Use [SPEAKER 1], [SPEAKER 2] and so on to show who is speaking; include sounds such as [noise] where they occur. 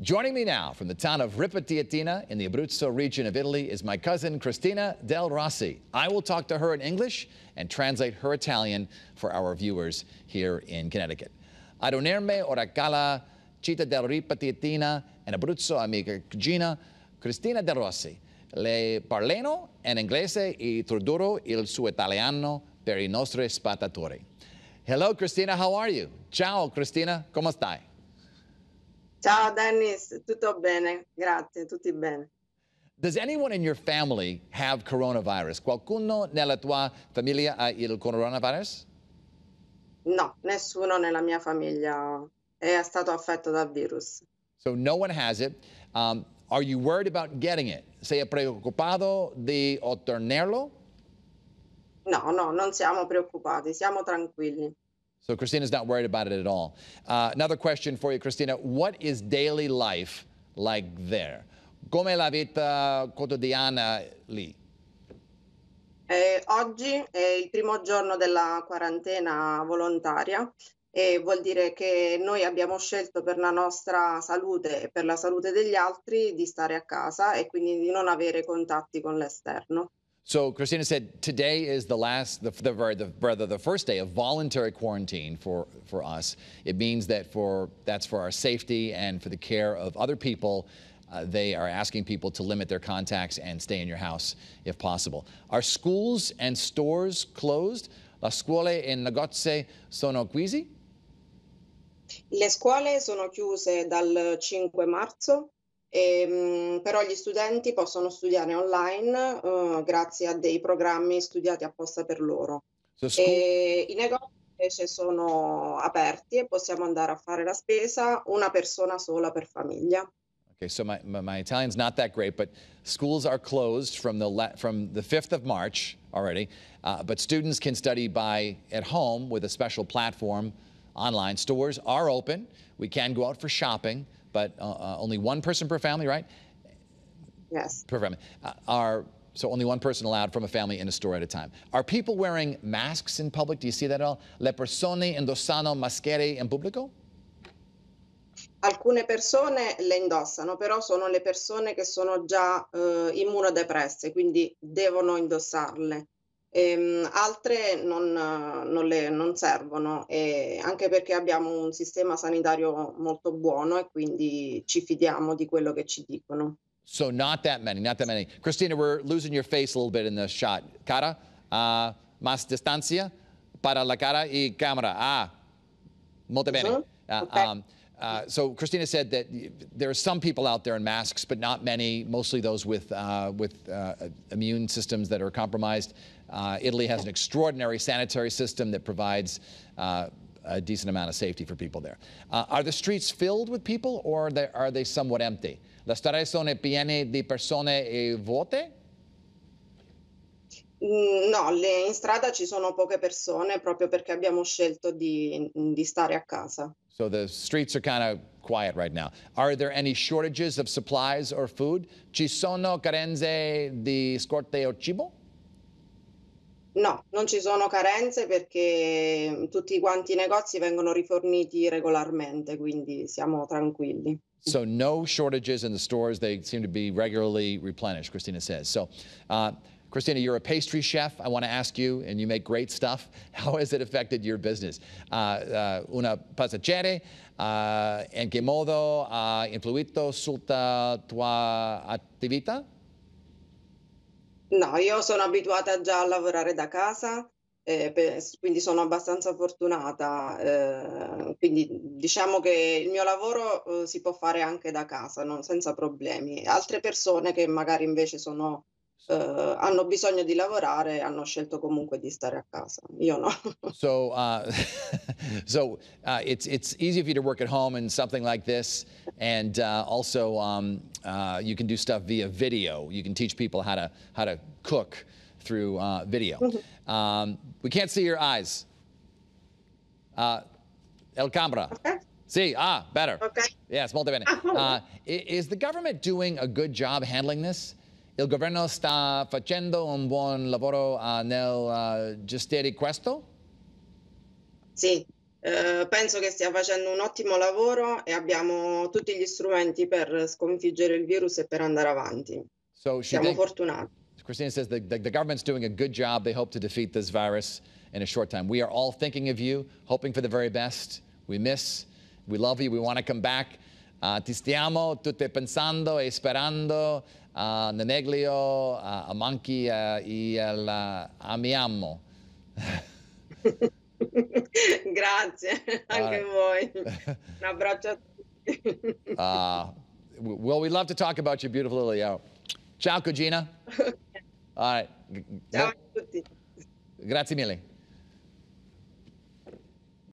[SPEAKER 1] Joining me now from the town of Ripetiatina in the Abruzzo region of Italy is my cousin Cristina Del Rossi. I will talk to her in English and translate her Italian for our viewers here in Connecticut. Ad ora cala città del Ripetiatina in Abruzzo amica cugina Cristina Del Rossi. Le parleno in inglese e traduro il suo italiano per i nostri spettatori. Hello Cristina, how are you? Ciao Cristina, come stai?
[SPEAKER 2] Ciao Dennis, tutto bene, grazie, tutti bene.
[SPEAKER 1] Does anyone in your family have coronavirus? Qualcuno nella tua famiglia ha il coronavirus?
[SPEAKER 2] No, nessuno nella mia famiglia è stato affetto dal virus.
[SPEAKER 1] So no one has it. Um, are you worried about getting it? Sei preoccupato di ottenerlo?
[SPEAKER 2] No, no, non siamo preoccupati, siamo tranquilli.
[SPEAKER 1] So Christina's not worried about it at all. Uh, another question for you, Christina. What is daily life like there? Come la vita quotidiana lì?
[SPEAKER 2] Eh, oggi è il primo giorno della quarantena volontaria e vuol dire che noi abbiamo scelto per la nostra salute e per la salute degli altri di stare a casa e quindi di non avere contatti con l'esterno.
[SPEAKER 1] So Christina said today is the last, the, the, the, rather the first day of voluntary quarantine for, for us. It means that for that's for our safety and for the care of other people. Uh, they are asking people to limit their contacts and stay in your house if possible. Are schools and stores closed? La scuole e negozi sono chiusi?
[SPEAKER 2] Le scuole sono chiuse dal 5 marzo E, ehm, però gli studenti possono studiare online uh, grazie a dei programmi studiati apposta per loro. E I negozi invece sono aperti e possiamo andare a fare la spesa una persona sola per famiglia.
[SPEAKER 1] Ok, so my, my, my Italian's not that great, but schools are closed from the, from the 5th of March already, uh, but students can study by at home with a special platform online. Stores are open. We can go out for shopping. but uh, uh, only one person per family, right? Yes. Per family. Uh, are, so only one person allowed from a family in a store at a time. Are people wearing masks in public? Do you see that at all? Le persone indossano maschere in pubblico?
[SPEAKER 2] Alcune persone le indossano, però sono le persone che sono già eh, immunodepresse, quindi devono indossarle. Ehm, altre non, non, le, non servono, e eh, anche perché abbiamo un sistema sanitario molto buono e quindi ci fidiamo di quello che ci dicono.
[SPEAKER 1] So not that many, not that many. Christina, we're losing your face a little bit in the shot. Cara, uh, ah, mas distancia para la cara e camera. Ah, molto bene. Uh ah, okay. um, Uh, so Christina said that there are some people out there in masks, but not many. Mostly those with uh, with uh, immune systems that are compromised. Uh, Italy has an extraordinary sanitary system that provides uh, a decent amount of safety for people there. Uh, are the streets filled with people, or are they, are they somewhat empty? sono piene di persone e vuote.
[SPEAKER 2] Mm, no, le- in strada ci sono poche persone proprio perché abbiamo scelto di, di stare a casa.
[SPEAKER 1] So the streets are kind of quiet right now. Are there any shortages of supplies or food? Ci sono carenze di scorte o cibo?
[SPEAKER 2] No, non ci sono carenze perché mm, tutti quanti i negozi vengono riforniti regolarmente, quindi siamo tranquilli.
[SPEAKER 1] So no shortages in the stores, they seem to be regularly replenished, Christina says. So uh, Christina, you're a pastry chef. I want to ask you, and you make great stuff. [laughs] How has it affected your business? Uh, uh, una passaggere, uh, in che modo ha influito sulla tua attività?
[SPEAKER 2] No, io sono abituata già a lavorare da casa, eh, per, quindi sono abbastanza fortunata. Eh, quindi diciamo che il mio lavoro eh, si può fare anche da casa, non, senza problemi. Altre persone che magari invece sono Uh, hanno bisogno di lavorare, hanno scelto comunque di stare a casa. Io no. [laughs] so,
[SPEAKER 1] uh, [laughs] so uh, it's it's easy for you to work at home in something like this, and uh, also um, uh, you can do stuff via video. You can teach people how to how to cook through uh, video. Mm-hmm. Um, we can't see your eyes. el cámara. Okay. See, ah, better. Okay. Yes, molto ah, is the government doing a good job handling this? il governo sta facendo un buon lavoro uh, nel uh, gestire questo?
[SPEAKER 2] Sì, eh, penso che stia facendo un ottimo lavoro e abbiamo tutti gli strumenti per sconfiggere il virus e per andare avanti. So Siamo fortunati.
[SPEAKER 1] Christine says the, the, the government's doing a good job. They hope to defeat this virus in a short time. We are all thinking of you, hoping for the very best. We miss, we love you, we want to come back. Uh, ti stiamo tutti pensando e sperando Ah, Neneglio, ah, eh, ah,
[SPEAKER 2] [laughs] Grazie, anche voi. [laughs] Un abbraccio a tutti.
[SPEAKER 1] uh, well, we love to talk about your beautiful little yo. Ciao, Cugina. [laughs] All right. Ciao a tutti. Grazie mille.